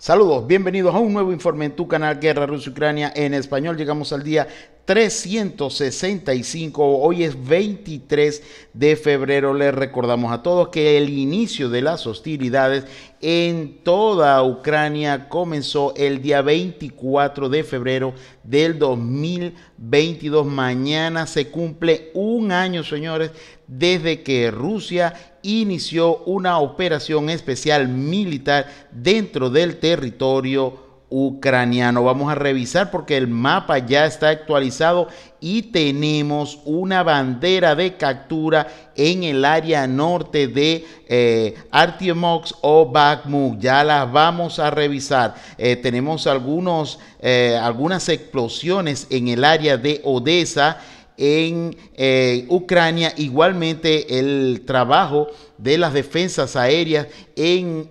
Saludos, bienvenidos a un nuevo informe en tu canal Guerra Rusia-Ucrania en español. Llegamos al día 365. Hoy es 23 de febrero. Les recordamos a todos que el inicio de las hostilidades en toda Ucrania comenzó el día 24 de febrero del 2022. Mañana se cumple un año, señores, desde que Rusia inició una operación especial militar dentro del territorio ucraniano. Vamos a revisar porque el mapa ya está actualizado y tenemos una bandera de captura en el área norte de eh, o Bakhmut. Ya las vamos a revisar. Eh, tenemos algunos, eh, algunas explosiones en el área de Odessa en eh, Ucrania, igualmente el trabajo de las defensas aéreas en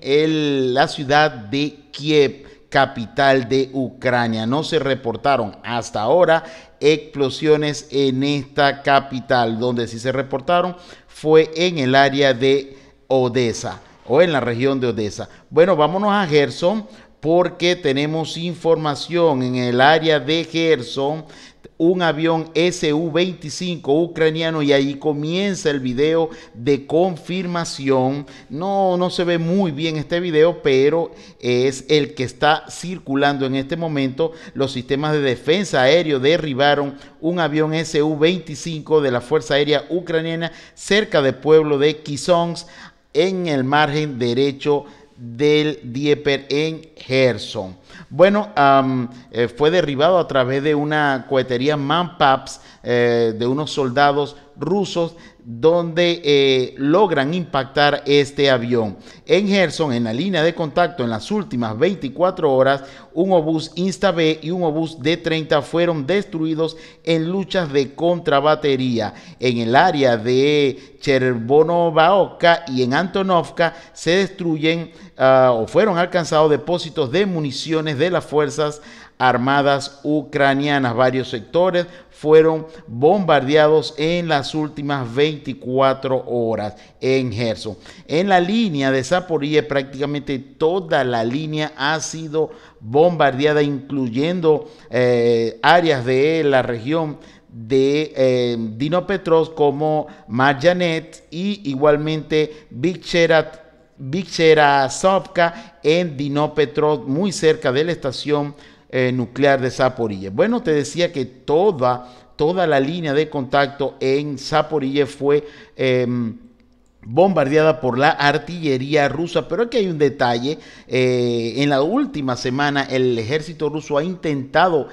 la ciudad de Kiev capital de Ucrania. No se reportaron hasta ahora explosiones en esta capital, donde sí se reportaron fue en el área de Odessa o en la región de Odessa. Bueno, vámonos a Gerson porque tenemos información en el área de Gerson un avión Su-25 ucraniano y ahí comienza el video de confirmación. No, no se ve muy bien este video, pero es el que está circulando en este momento. Los sistemas de defensa aéreo derribaron un avión Su-25 de la Fuerza Aérea Ucraniana cerca del pueblo de Kisongs en el margen derecho del Dieper en Gerson. Bueno, eh, fue derribado a través de una cohetería Manpaps eh, de unos soldados rusos donde eh, logran impactar este avión. En Gerson, en la línea de contacto, en las últimas 24 horas, un obús Insta-B y un obús D-30 fueron destruidos en luchas de contrabatería. En el área de Cherbonovaoka y en Antonovka se destruyen ah, o fueron alcanzados depósitos de municiones de las Fuerzas Armadas ucranianas. Varios sectores fueron bombardeados en las últimas 24 horas en Gerson. En la línea de Zaporía, prácticamente toda la línea ha sido bombardeada, incluyendo eh, áreas de la región de eh, como Marjanet y igualmente Big Vichera en Dino muy cerca de la estación eh, nuclear de Zaporille. Bueno, te decía que toda, toda la línea de contacto en Zaporille fue... Em, bombardeada por la artillería rusa. Pero aquí hay un detalle. Eh, en la última semana el ejército ruso ha intentado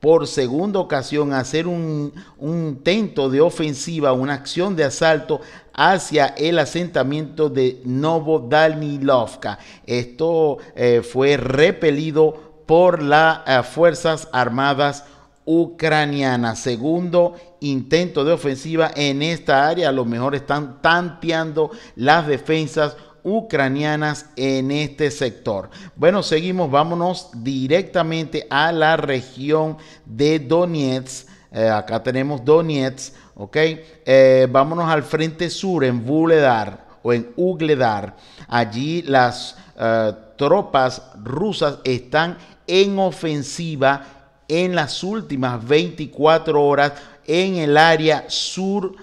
por segunda ocasión hacer un, un, intento de ofensiva, una acción de asalto hacia el asentamiento de Novodalnilovka. Esto eh, fue repelido por las eh, Fuerzas Armadas ucranianas. Segundo intento de ofensiva en esta área. A lo mejor están tanteando las defensas ucranianas en este sector. Bueno, seguimos, vámonos directamente a la región de Donetsk. Eh, acá tenemos Donetsk, eh, vámonos al frente sur en Vuledar o en Ugledar. Allí las tropas rusas están en ofensiva en las últimas 24 horas en el área sureste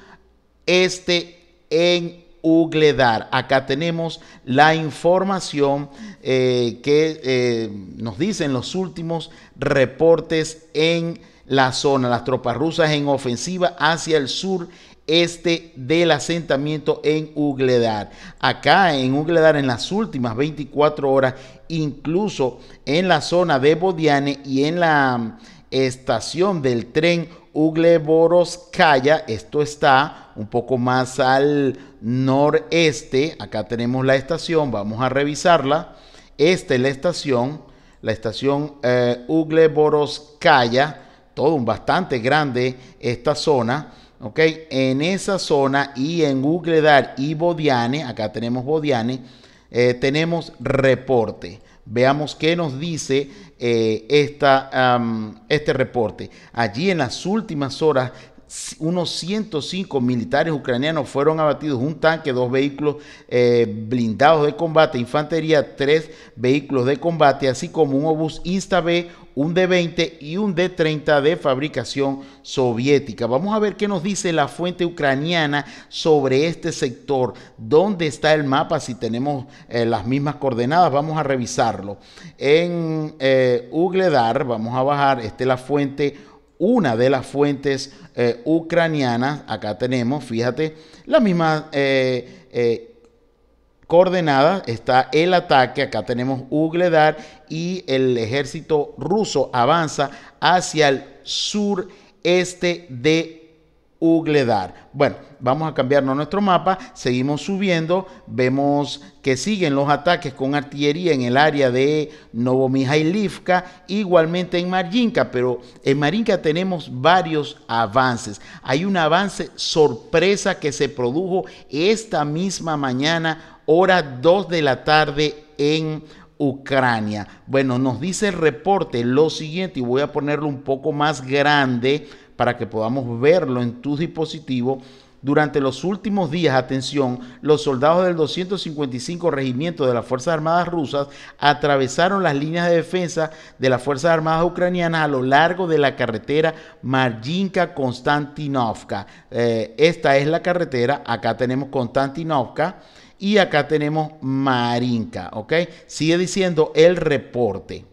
en Ugledar. Acá tenemos la información eh, que eh, nos dicen los últimos reportes en la zona. Las tropas rusas en ofensiva hacia el sur este del asentamiento en Ugledar. Acá en Ugledar en las últimas 24 horas, incluso en la zona de Bodiane y en la mm, estación del tren Ugleboroskaya, esto está un poco más al noreste, acá tenemos la estación, vamos a revisarla. Esta es la estación, la estación eh, Ugleboroskaya, todo un bastante grande esta zona ¿ok? En esa zona y en Ugredar y Bodiane, acá tenemos Bodiane, eh, tenemos reporte. Veamos qué nos dice eh, este reporte. Allí en las últimas horas unos 105 militares ucranianos fueron abatidos, un tanque, dos vehículos eh, blindados de combate, infantería, tres vehículos de combate, así como un obús Insta-B, un D-20 y un D-30 de fabricación soviética. Vamos a ver qué nos dice la fuente ucraniana sobre este sector, dónde está el mapa, si tenemos eh, las mismas coordenadas, vamos a revisarlo. En eh, Ugledar, vamos a bajar, esta es la fuente una de las fuentes eh, ucranianas, acá tenemos, fíjate, la misma eh, eh, coordenada, está el ataque, acá tenemos Ugledar y el ejército ruso avanza hacia el sureste de Ugledar. Bueno, vamos a cambiarnos nuestro mapa, seguimos subiendo, vemos que siguen los ataques con artillería en el área de Livka. igualmente en Marinka, pero en Marinka tenemos varios avances. Hay un avance sorpresa que se produjo esta misma mañana, hora 2 de la tarde en Ucrania. Bueno, nos dice el reporte lo siguiente y voy a ponerlo un poco más grande para que podamos verlo en tu dispositivo. Durante los últimos días, atención, los soldados del 255 Regimiento de las Fuerzas Armadas Rusas atravesaron las líneas de defensa de las Fuerzas Armadas Ucranianas a lo largo de la carretera marinka konstantinovka eh, esta es la carretera, acá tenemos Konstantinovka y acá tenemos Marinka, ¿ok? Sigue diciendo el reporte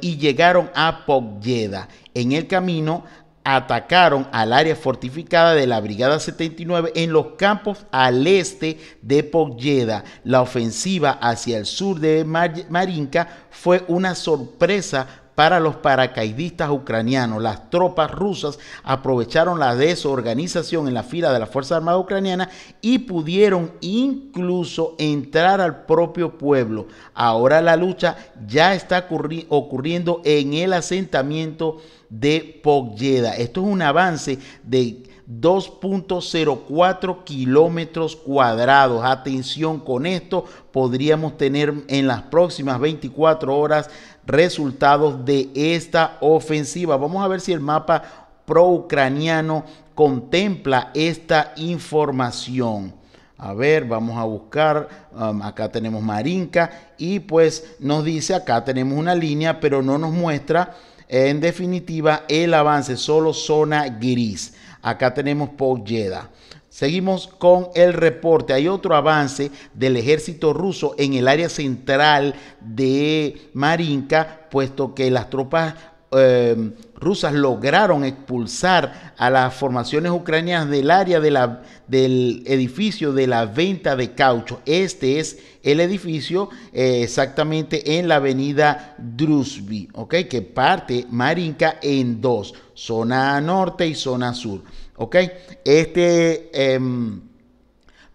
y llegaron a Pogleda. En el camino atacaron al área fortificada de la Brigada 79 en los campos al este de Pogleda. La ofensiva hacia el sur de Marinka fue una sorpresa para los paracaidistas ucranianos. Las tropas rusas aprovecharon la desorganización en la fila de la Fuerza Armada Ucraniana y pudieron incluso entrar al propio pueblo. Ahora la lucha ya está ocurriendo en el asentamiento de Pogleda. Esto es un avance de 2.04 kilómetros cuadrados. Atención con esto, podríamos tener en las próximas 24 horas resultados de esta ofensiva. Vamos a ver si el mapa pro-ucraniano contempla esta información. A ver, vamos a buscar, um, acá tenemos Marinka y pues nos dice, acá tenemos una línea, pero no nos muestra en definitiva el avance, solo zona gris. Acá tenemos Pogleda Seguimos con el reporte. Hay otro avance del ejército ruso en el área central de Marinka, puesto que las tropas em, rusas lograron expulsar a las formaciones ucranianas del área del edificio de la venta de caucho. Este es el edificio eh, exactamente en la avenida Drusby, que parte Marinka en dos, zona norte y zona sur. ¿Ok? Este em,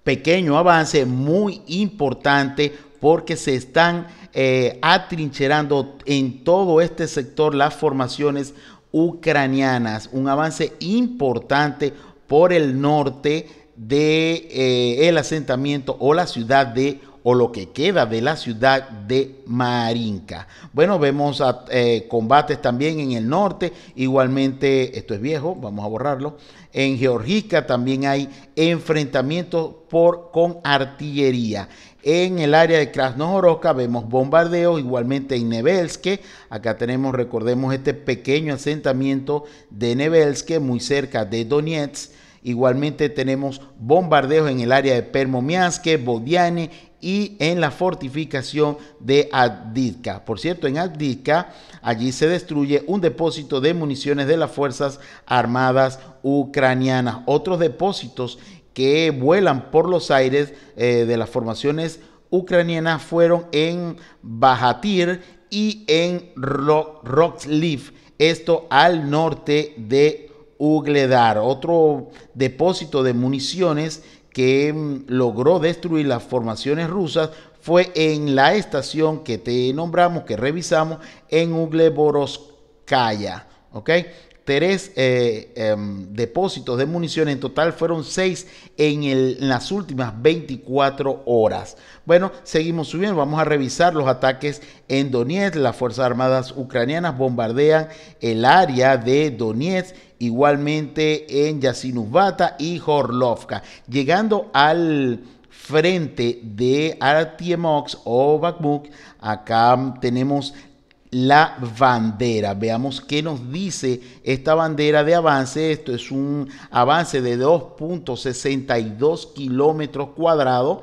pequeño avance muy importante porque se están eh, atrincherando en todo este sector las formaciones ucranianas. Un avance importante por el norte del de, eh, asentamiento o la ciudad de o lo que queda de la ciudad de Marinka Bueno, vemos eh, combates también en el norte, igualmente, esto es viejo, vamos a borrarlo, en Georgica también hay enfrentamientos por, con artillería. En el área de Krasnohorovka vemos bombardeos, igualmente en Nevelske Acá tenemos, recordemos, este pequeño asentamiento de Nevelske muy cerca de Donetsk. Igualmente tenemos bombardeos en el área de Permomianske, Bodiane y en la fortificación de Adidka, Por cierto, en Adidka allí se destruye un depósito de municiones de las Fuerzas Armadas ucranianas. Otros depósitos que vuelan por los aires eh, de las formaciones ucranianas fueron en Bajatir y en Rockleaf, esto al norte de Ugledar, otro depósito de municiones que mm, logró destruir las formaciones rusas fue en la estación que te nombramos, que revisamos, en Ugleboroskaya ¿ok? tres eh, em, depósitos de municiones, en total fueron seis en, las últimas 24 horas. Bueno, seguimos subiendo, vamos a revisar los ataques en Donetsk. Las Fuerzas Armadas ucranianas bombardean el área de Donetsk. Igualmente en Yasinubata y Horlovka Llegando al frente de Artiemox o Bakhmut, acá tenemos la bandera. Veamos qué nos dice esta bandera de avance. Esto es un avance de 2.62 kilómetros cuadrados.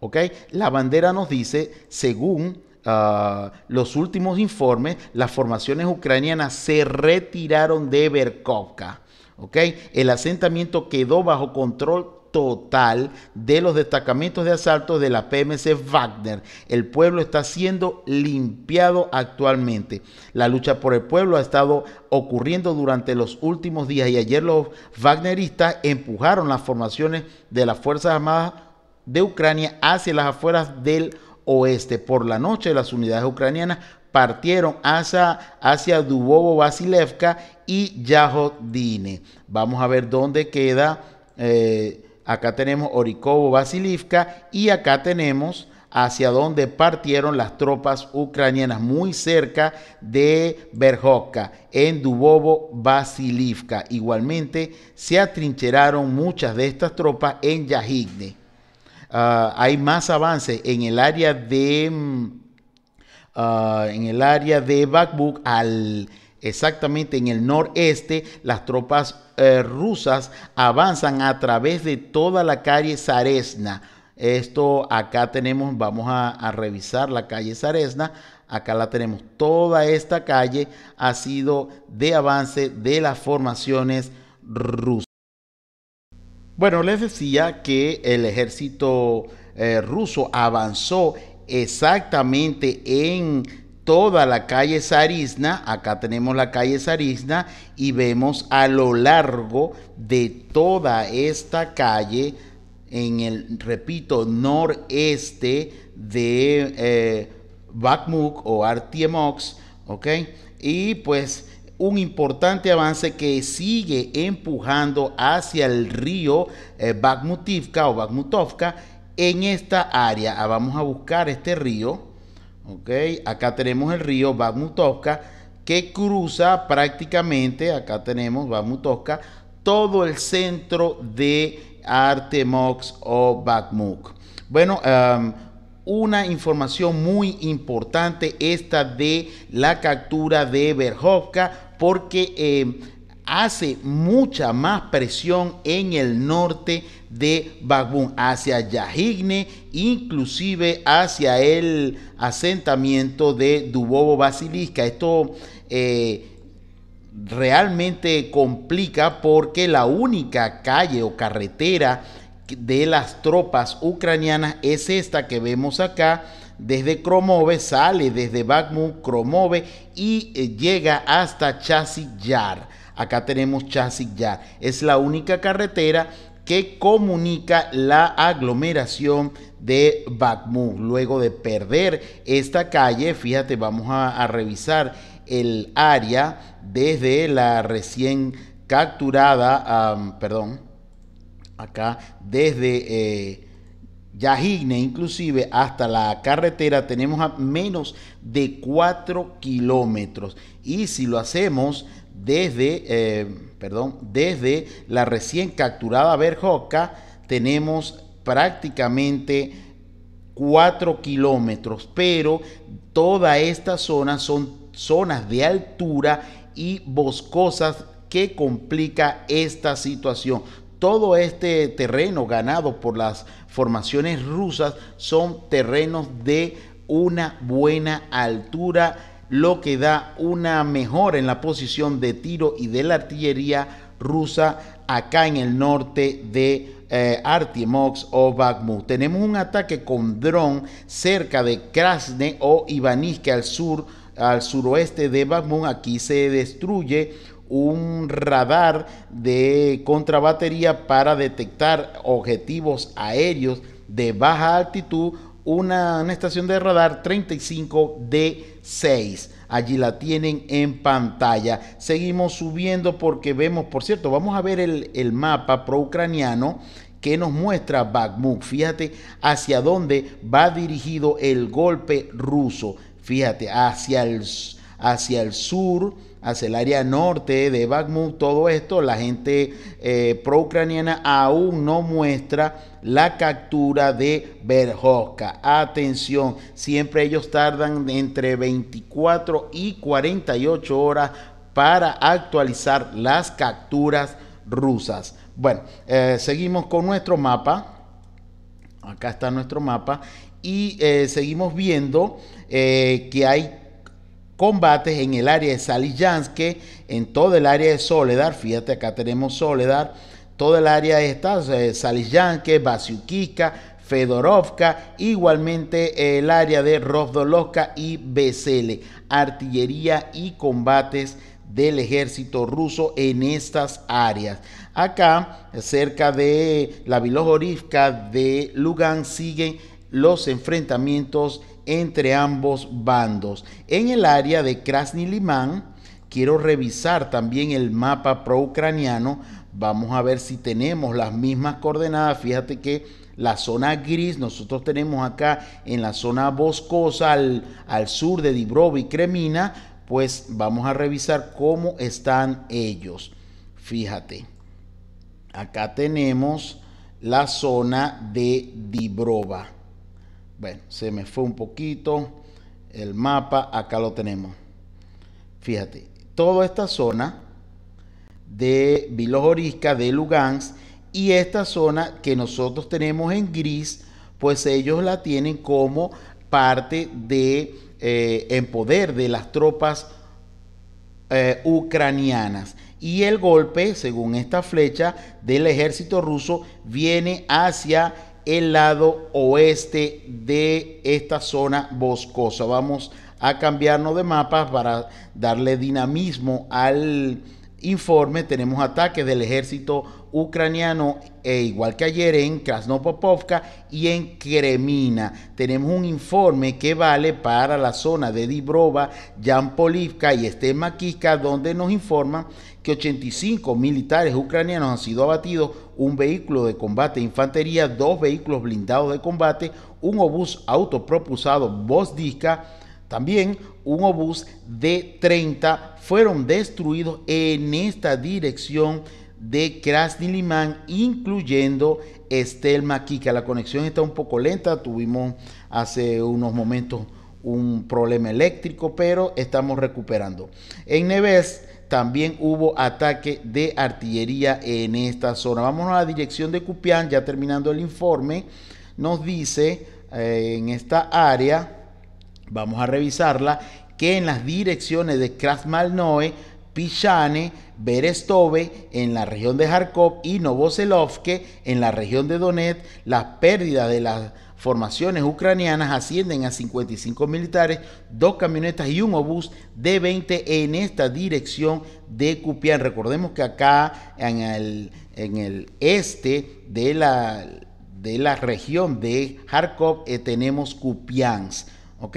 ¿ok? La bandera nos dice, según ah, los últimos informes, las formaciones ucranianas se retiraron de Berkovka. ¿ok? El asentamiento quedó bajo control total de los destacamentos de asalto de la PMC Wagner. El pueblo está siendo limpiado actualmente. La lucha por el pueblo ha estado ocurriendo durante los últimos días y ayer los wagneristas empujaron las formaciones de las Fuerzas Armadas de Ucrania hacia las afueras del oeste. Por la noche las unidades ucranianas partieron hacia, Dubovo, Vasilevka y Yajodine. Vamos a ver dónde queda. Eh, acá tenemos Orikovo, Basilivka y acá tenemos hacia donde partieron las tropas ucranianas, muy cerca de Berjovka, en Dubovo, Basilivka. Igualmente se atrincheraron muchas de estas tropas en Yajigne. Ah, hay más avances en el área de mm, ah, en el área de Bakbuk al exactamente en el noreste, las tropas eh, rusas avanzan a través de toda la calle Zaresna. Esto acá tenemos, vamos a, revisar la calle Zaresna. Acá la tenemos. Toda esta calle ha sido de avance de las formaciones rusas. Bueno, les decía que el ejército eh, ruso avanzó exactamente en toda la calle Sarisna. acá tenemos la calle Sarisna y vemos a lo largo de toda esta calle en el, repito, noreste de eh, Bakhmut o Artiemox, ¿ok? Y pues un importante avance que sigue empujando hacia el río eh, Bakhmutivka o Bakhmutovka en esta área. Ah, vamos a buscar este río. Ok, Acá tenemos el río Bamutovka que cruza prácticamente, acá tenemos Bamutovka, todo el centro de Artemox o Bakhmut. Bueno, em, una información muy importante esta de la captura de Berhovka porque... Em, hace mucha más presión en el norte de Bagmun hacia Yajigne, inclusive hacia el asentamiento de Dubovo basiliska Esto eh, realmente complica porque la única calle o carretera de las tropas ucranianas es esta que vemos acá, desde Kromove, sale desde Bakhmut, Kromove y eh, llega hasta Yar. Acá tenemos Chasic, ya. Es la única carretera que comunica la aglomeración de Bakhmut. Luego de perder esta calle, fíjate, vamos a, revisar el área desde la recién capturada, perdón, acá desde... Eh, Yajigne inclusive hasta la carretera tenemos a menos de 4 kilómetros. Y si lo hacemos desde, eh, perdón, desde la recién capturada Berjoca tenemos prácticamente 4 kilómetros, pero toda esta zona son zonas de altura y boscosas que complica esta situación. Todo este terreno ganado por las formaciones rusas son terrenos de una buena altura lo que da una mejora en la posición de tiro y de la artillería rusa acá en el norte de eh, o Bakhmut. Tenemos un ataque con dron cerca de Krasne o Ivaniske al sur, al suroeste de Bakhmut. Aquí se destruye un radar de contrabatería para detectar objetivos aéreos de baja altitud, una, una estación de radar 35 de 6. Allí la tienen en pantalla. Seguimos subiendo porque vemos, por cierto, vamos a ver el, mapa pro-ucraniano que nos muestra Bakhmut. Fíjate hacia dónde va dirigido el golpe ruso. Fíjate, hacia el, hacia el sur hacia el área norte de Bakhmut, todo esto, la gente eh, pro-ucraniana aún no muestra la captura de Berhovka Atención, siempre ellos tardan entre 24 y 48 horas para actualizar las capturas rusas. Bueno, eh, seguimos con nuestro mapa. Acá está nuestro mapa. Y eh, seguimos viendo que hay combates en el área de Salyansk, en todo el área de Soledar. Fíjate, acá tenemos Soledad. Todo el área de estas Saliyansky, Fedorovka, igualmente el área de Rovdolovka y Besele. Artillería y combates del ejército ruso en estas áreas. Acá, cerca de la Vilojorivka de Lugan, siguen los enfrentamientos entre ambos bandos. En el área de Krasny limán quiero revisar también el mapa pro-ucraniano. Vamos a ver si tenemos las mismas coordenadas. Fíjate que la zona gris, nosotros tenemos acá en la zona boscosa al, sur de Dibrova y Kremina, pues vamos a revisar cómo están ellos. Fíjate, acá tenemos la zona de Dibrova. Bueno, se me fue un poquito el mapa, acá lo tenemos. Fíjate, toda esta zona de Vilojorisca, de Lugansk, y esta zona que nosotros tenemos en gris, pues ellos la tienen como parte de, eh, en poder de las tropas eh, ucranianas. Y el golpe, según esta flecha del ejército ruso, viene hacia el lado oeste de esta zona boscosa. Vamos a cambiarnos de mapa para darle dinamismo al informe. Tenemos ataques del ejército ucraniano, e igual que ayer en Krasnopopovka y en Kremina. Tenemos un informe que vale para la zona de Dibrova, Yampolivka y Estemakiska, donde nos informan que 85 militares ucranianos han sido abatidos, un vehículo de combate de infantería, dos vehículos blindados de combate, un obús autopropulsado Vosdiska, también un obús de 30 fueron destruidos en esta dirección de Krasnilimán, incluyendo Estelma Kika. La conexión está un poco lenta, tuvimos hace unos momentos un problema eléctrico, pero estamos recuperando. En Neves, también hubo ataque de artillería en esta zona. Vamos a la dirección de Cupián, ya terminando el informe, nos dice eh, en esta área, vamos a revisarla, que en las direcciones de Krasmalnoe Pishane, Berestove en la región de Kharkov y Novoselovke en la región de Donetsk, las pérdidas de las formaciones ucranianas ascienden a 55 militares, dos camionetas y un obús de 20 en esta dirección de Kupián. Recordemos que acá en el, en el este de la, de la región de Kharkov eh, tenemos Kupians. ¿ok?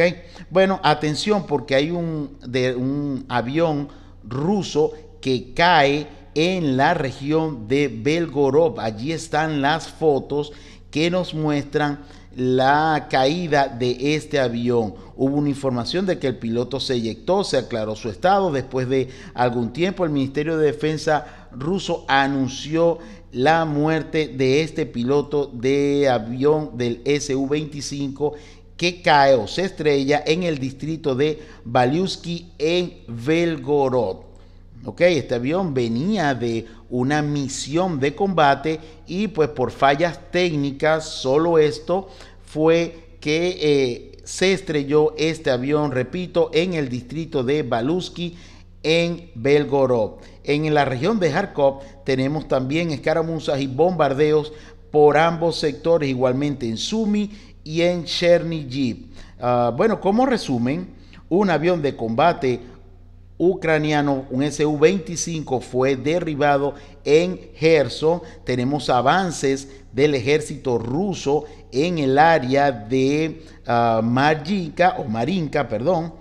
Bueno, atención porque hay un, de, un avión ruso que cae en la región de Belgorod. Allí están las fotos que nos muestran la caída de este avión. Hubo una información de que el piloto se eyectó, se aclaró su estado. Después de algún tiempo, el Ministerio de Defensa ruso anunció la muerte de este piloto de avión del SU-25 que cae o se estrella en el distrito de Baliuski en Belgorod. este avión venía de una misión de combate y pues por fallas técnicas, solo esto fue que eh, se estrelló este avión, repito, en el distrito de Baluski en Belgorod. En la región de Kharkov tenemos también escaramuzas y bombardeos por ambos sectores, igualmente en Sumi y en Chernihiv. Ah, bueno, como resumen, un avión de combate ucraniano, un Su-25, fue derribado en Gerson. Tenemos avances del ejército ruso en el área de ah, Marinka, o Marinka, perdón.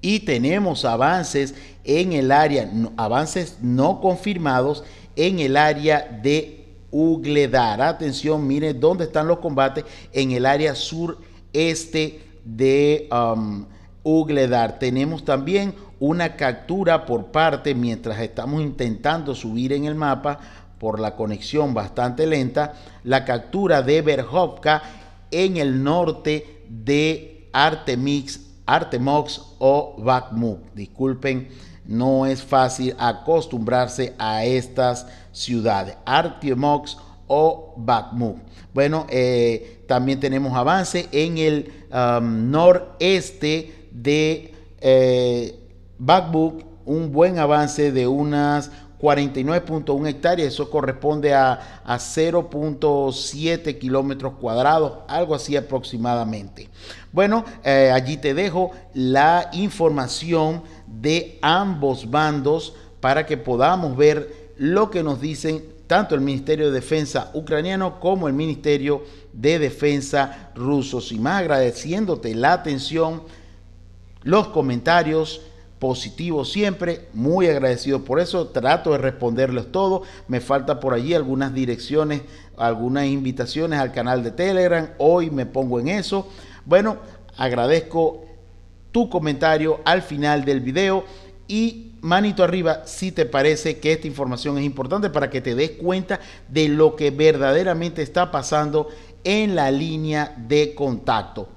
Y tenemos avances en el área, avances no confirmados en el área de Ugledar. Atención, mire dónde están los combates en el área sureste de um, Ugledar. Tenemos también una captura por parte mientras estamos intentando subir en el mapa por la conexión bastante lenta, la captura de Berhovka en el norte de Artemix, Artemox o Bakhmut. Disculpen no es fácil acostumbrarse a estas ciudades, Mox o Bakhmut. Bueno, eh, también tenemos avance en el um, noreste de eh, un buen avance de unas 49.1 hectáreas, eso corresponde a, 0.7 kilómetros cuadrados, algo así aproximadamente. Bueno, eh, allí te dejo la información de ambos bandos para que podamos ver lo que nos dicen tanto el Ministerio de Defensa ucraniano como el Ministerio de Defensa ruso. Sin más, agradeciéndote la atención, los comentarios positivos siempre, muy agradecido por eso, trato de responderles todo, me falta por allí algunas direcciones, algunas invitaciones al canal de Telegram, hoy me pongo en eso. Bueno, agradezco tu comentario al final del video y manito arriba si te parece que esta información es importante para que te des cuenta de lo que verdaderamente está pasando en la línea de contacto.